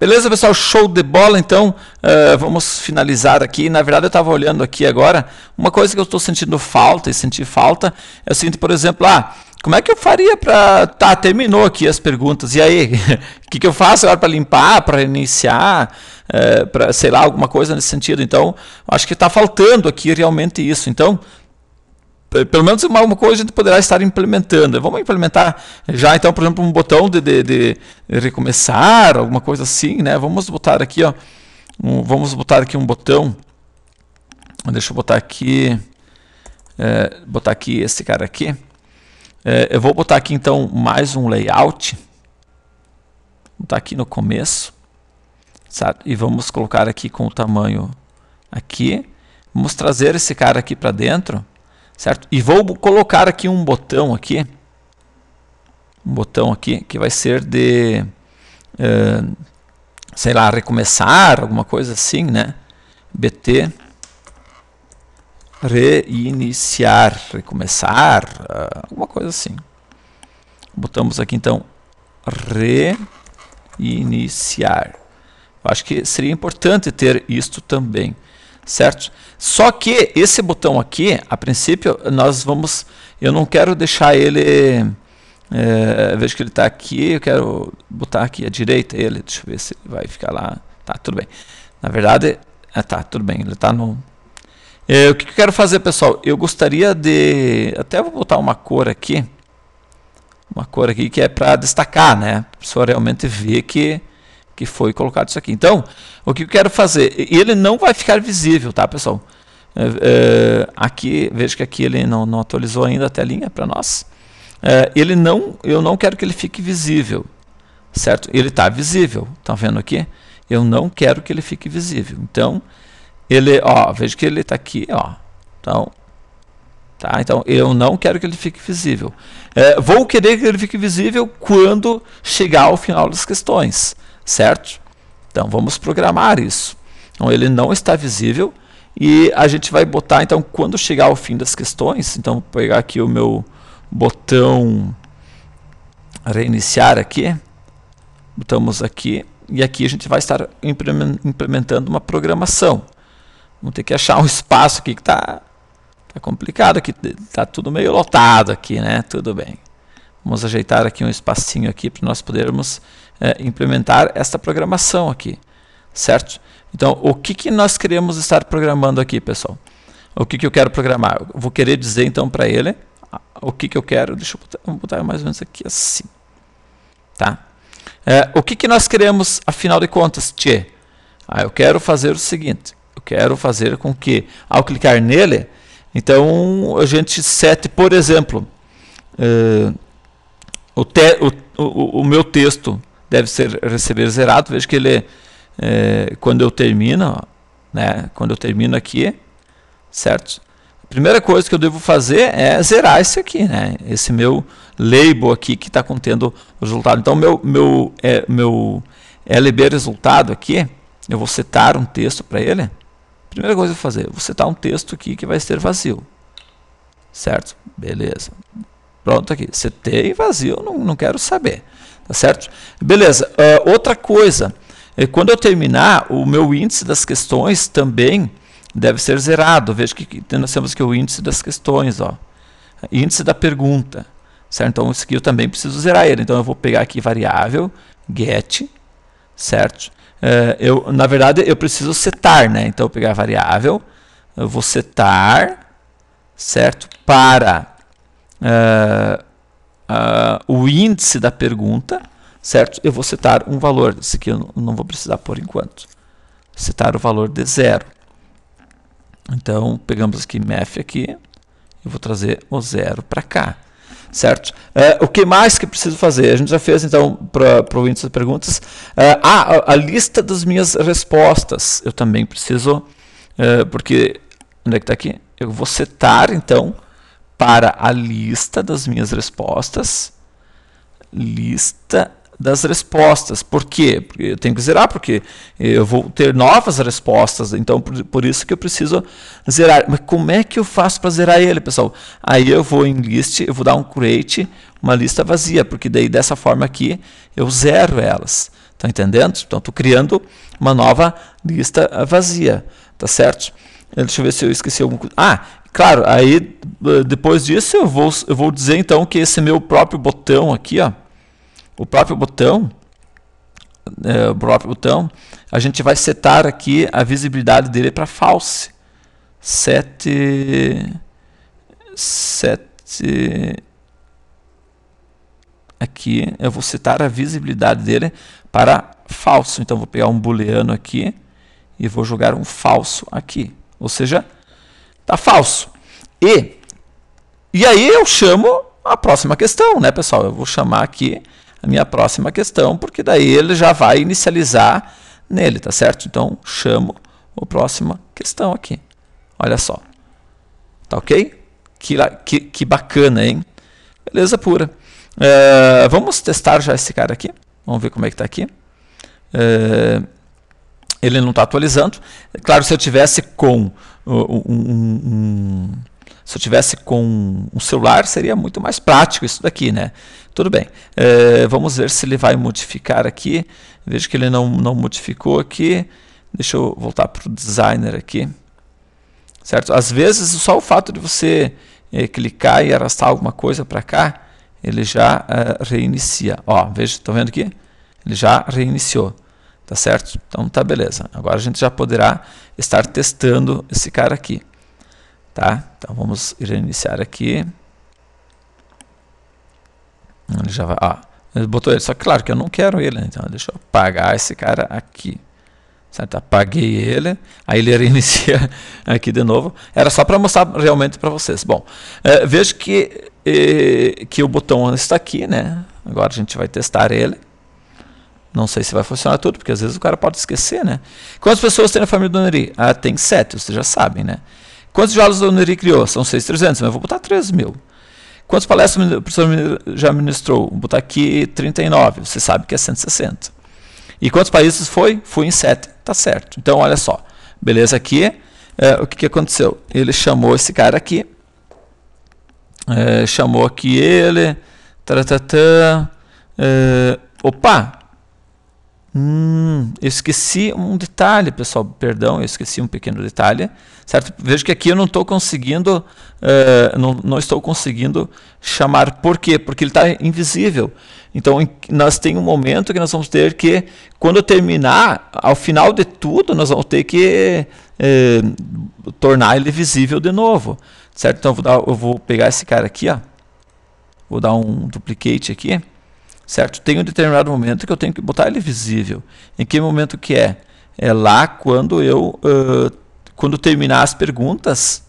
Beleza, pessoal? Show de bola, então. Uh, vamos finalizar aqui. Na verdade, eu estava olhando aqui agora. Uma coisa que eu estou sentindo falta e senti falta é o seguinte, por exemplo, ah, como é que eu faria para. Tá, terminou aqui as perguntas. E aí? O que, que eu faço agora para limpar, para reiniciar, uh, eh, para sei lá, alguma coisa nesse sentido? Então, acho que está faltando aqui realmente isso. Então, eh, pelo menos uma, uma coisa a gente poderá estar implementando. Vamos implementar já, então, por exemplo, um botão de, de, de recomeçar, alguma coisa assim, né? Vamos botar aqui, ó, um, vamos botar aqui um botão. Deixa eu botar aqui, é, botar aqui esse cara aqui. É, eu vou botar aqui, então, mais um layout. Vou botar aqui no começo, certo? E vamos colocar aqui com o tamanho aqui. Vamos trazer esse cara aqui para dentro certo? E vou colocar aqui um botão aqui, um botão aqui que vai ser de, uh, sei lá, recomeçar, alguma coisa assim, né? BT reiniciar, recomeçar, uh, alguma coisa assim. Botamos aqui então reiniciar. acho que seria importante ter isto também certo? Só que esse botão aqui, a princípio, nós vamos, eu não quero deixar ele, é, vejo que ele está aqui, eu quero botar aqui à direita ele, deixa eu ver se ele vai ficar lá, tá, tudo bem. Na verdade, ah, tá, tudo bem, ele está no... É, o que, eu quero fazer, pessoal? Eu gostaria de, até vou botar uma cor aqui, uma cor aqui que é para destacar, né? A pessoa realmente ver que que foi colocado isso aqui. Então, o que eu quero fazer? Ele não vai ficar visível, tá, pessoal? É, é, aqui, veja que aqui ele não, não atualizou ainda a telinha para nós. É, ele não, eu não quero que ele fique visível, certo? Ele está visível, tá vendo aqui? Eu não quero que ele fique visível. Então, ele, ó, veja que ele está aqui, ó. Então, Tá? Então eu não quero que ele fique visível. É, vou querer que ele fique visível quando chegar ao final das questões certo? Então vamos programar isso. Então ele não está visível e a gente vai botar então quando chegar ao fim das questões, então vou pegar aqui o meu botão reiniciar aqui, botamos aqui e aqui a gente vai estar implementando uma programação. Vamos ter que achar um espaço aqui que está tá complicado, aqui está tudo meio lotado aqui, né? Tudo bem. Vamos ajeitar aqui um espacinho aqui para nós podermos é, implementar esta programação aqui, certo? Então, o que, que nós queremos estar programando aqui, pessoal? O que, que eu quero programar? Eu vou querer dizer então para ele o que, que eu quero. Deixa eu botar, vou botar mais ou menos aqui assim. Tá? É, o que, que nós queremos, afinal de contas, Tchê? Ah, eu quero fazer o seguinte. Eu quero fazer com que, ao clicar nele, então a gente sete, por exemplo, uh, o, te, o, o, o meu texto deve ser receber zerado. Veja que ele, é, quando eu termino, né, quando eu termino aqui, certo? A primeira coisa que eu devo fazer é zerar esse aqui, né? Esse meu label aqui que está contendo o resultado. Então, meu, meu, é, meu LB resultado aqui, eu vou setar um texto para ele. Primeira coisa que eu vou fazer, vou setar um texto aqui que vai ser vazio. Certo? Beleza. Pronto aqui. Setei vazio, não, não quero saber. Tá certo? Beleza. Uh, outra coisa, eh, quando eu terminar, o meu índice das questões também deve ser zerado. Veja que nós temos aqui o índice das questões, ó. índice da pergunta. Certo? Então, isso aqui eu também preciso zerar ele. Então, eu vou pegar aqui variável, get, certo? É, eu, na verdade, eu preciso setar, né? Então, eu vou pegar a variável, eu vou setar, certo? Para uh, uh, o índice da pergunta, certo? Eu vou citar um valor, esse aqui eu não vou precisar por enquanto. Citar o valor de zero. Então, pegamos aqui math aqui, eu vou trazer o zero para cá, certo? Uh, o que mais que preciso fazer? A gente já fez, então, para o índice de perguntas. Uh, ah, ah a, lista das minhas respostas, eu também preciso, uh, porque, onde é que está aqui? Eu vou setar, então, para a lista das minhas respostas. Lista das respostas. Por quê? Porque eu tenho que zerar, porque eu vou ter novas respostas. Então, por, por isso que eu preciso zerar. Mas como é que eu faço para zerar ele, pessoal? Aí eu vou em list, eu vou dar um create, uma lista vazia, porque daí dessa forma aqui eu zero elas. Tá entendendo? Então, estou criando uma nova lista vazia, tá certo? Deixa eu ver se eu esqueci algum. Ah, Claro, aí eh, depois disso eu vou, eu vou dizer então que esse meu próprio botão aqui, ó, o próprio botão, é, o próprio botão, a gente vai setar aqui a visibilidade dele para false. Set, set, aqui eu vou setar a visibilidade dele para falso. Então vou pegar um booleano aqui e vou jogar um falso aqui, ou seja, Tá falso. E, e aí eu chamo a próxima questão, né, pessoal? Eu vou chamar aqui a minha próxima questão, porque daí ele já vai inicializar nele, tá certo? Então, chamo a próxima questão aqui. Olha só. Tá ok? Que, que, que bacana, hein? Beleza pura. Uh, vamos testar já esse cara aqui. Vamos ver como é que tá aqui. Uh, ele não está atualizando. Claro, se eu tivesse com um, um, um se eu tivesse com um celular, seria muito mais prático isso daqui, né? Tudo bem. É, vamos ver se ele vai modificar aqui. Vejo que ele não, não modificou aqui. Deixa eu voltar para o designer aqui. Certo? Às vezes, só o fato de você é, clicar e arrastar alguma coisa para cá, ele já é, reinicia. Ó, veja, estão vendo aqui? Ele já reiniciou. Tá certo? Então tá beleza. Agora a gente já poderá estar testando esse cara aqui. Tá? Então vamos reiniciar aqui. Ele já vai. Ó, ele botou ele. Só que claro que eu não quero ele. Né? Então deixa eu apagar esse cara aqui. Certo? Apaguei ele, aí ele reinicia aqui de novo. Era só para mostrar realmente para vocês. Bom, é, vejo que, é, que o botão está aqui, né? Agora a gente vai testar ele. Não sei se vai funcionar tudo, porque às vezes o cara pode esquecer, né? Quantas pessoas tem na família do Neri? Ah, tem sete, vocês já sabem, né? Quantos jogos o Neri criou? São 6,300, mas eu vou botar 3 mil. Quantas palestras o professor já ministrou? Vou botar aqui 39, você sabe que é 160. E quantos países foi? Fui em 7, tá certo. Então, olha só, beleza aqui, é, o que, que aconteceu? Ele chamou esse cara aqui, é, chamou aqui ele, tá, é, opa, Hum, eu esqueci um detalhe, pessoal. Perdão, eu esqueci um pequeno detalhe, certo? Vejo que aqui eu não estou conseguindo, uh, não, não, estou conseguindo chamar. Por quê? Porque ele está invisível. Então, em, nós tem um momento que nós vamos ter que, quando terminar, ao final de tudo, nós vamos ter que uh, tornar ele visível de novo, certo? Então, eu vou, dar, eu vou pegar esse cara aqui, ó. Vou dar um duplicate aqui certo? Tem um determinado momento que eu tenho que botar ele visível. Em que momento que é? É lá quando eu, uh, quando terminar as perguntas,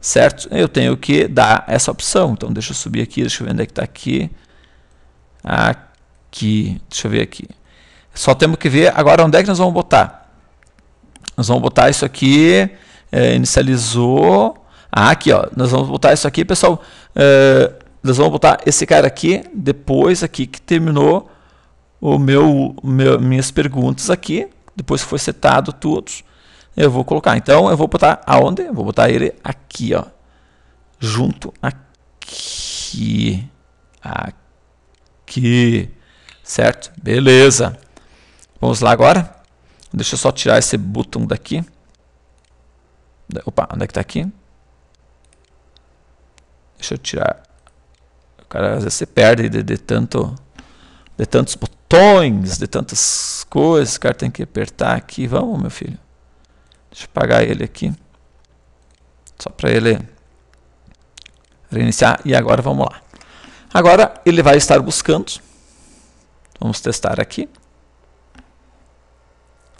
certo? Eu tenho que dar essa opção. Então deixa eu subir aqui, deixa eu ver onde é que está aqui. Aqui, deixa eu ver aqui. Só temos que ver agora onde é que nós vamos botar. Nós vamos botar isso aqui, é, inicializou. Ah, aqui, ó, nós vamos botar isso aqui, pessoal nós vamos botar esse cara aqui, depois aqui que terminou o meu, meu minhas perguntas aqui, depois que foi setado todos, eu vou colocar. Então eu vou botar aonde? vou botar ele aqui, ó. Junto aqui. Aqui. Certo? Beleza. Vamos lá agora. Deixa eu só tirar esse botão daqui. Opa, onde é que tá aqui? Deixa eu tirar cara às vezes se perde de, de tanto de tantos botões, de tantas coisas, o cara tem que apertar aqui. Vamos, meu filho. Deixa eu apagar ele aqui. Só para ele reiniciar. E agora vamos lá. Agora ele vai estar buscando. Vamos testar aqui.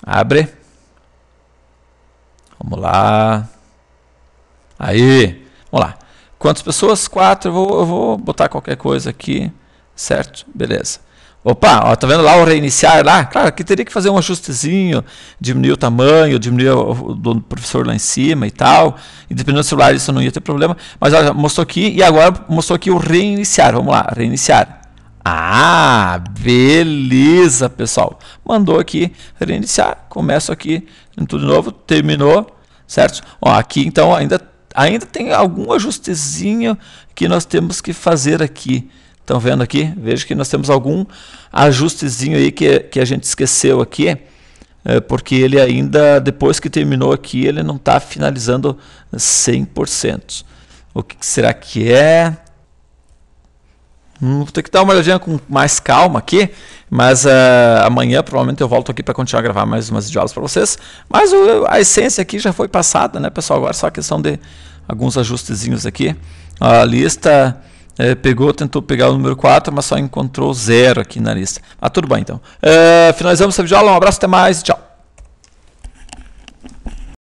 Abre. Vamos lá. Aí. Vamos lá. Quantas pessoas? Quatro. Eu vou, eu vou botar qualquer coisa aqui. Certo? Beleza. Opa, ó, tá vendo lá o reiniciar lá? Claro, que teria que fazer um ajustezinho, diminuir o tamanho, diminuir o do professor lá em cima e tal. Independente do celular isso não ia ter problema. Mas olha, mostrou aqui e agora mostrou aqui o reiniciar. Vamos lá, reiniciar. Ah, beleza, pessoal. Mandou aqui reiniciar, começo aqui, tudo novo, terminou, certo? Ó, aqui então ainda ainda tem algum ajustezinho que nós temos que fazer aqui. Estão vendo aqui? Veja que nós temos algum ajustezinho aí que, que a gente esqueceu aqui, é, porque ele ainda, depois que terminou aqui, ele não está finalizando 100%. O que será que é? Hum, vou ter que dar uma olhadinha com mais calma aqui, mas uh, amanhã provavelmente eu volto aqui para continuar a gravar mais umas videoaulas para vocês. Mas o, a essência aqui já foi passada, né, pessoal? Agora só a questão de alguns ajustezinhos aqui. A lista eh, pegou, tentou pegar o número 4, mas só encontrou zero aqui na lista. Ah, tudo bem então. Uh, finalizamos essa videoaula, um abraço, até mais, tchau.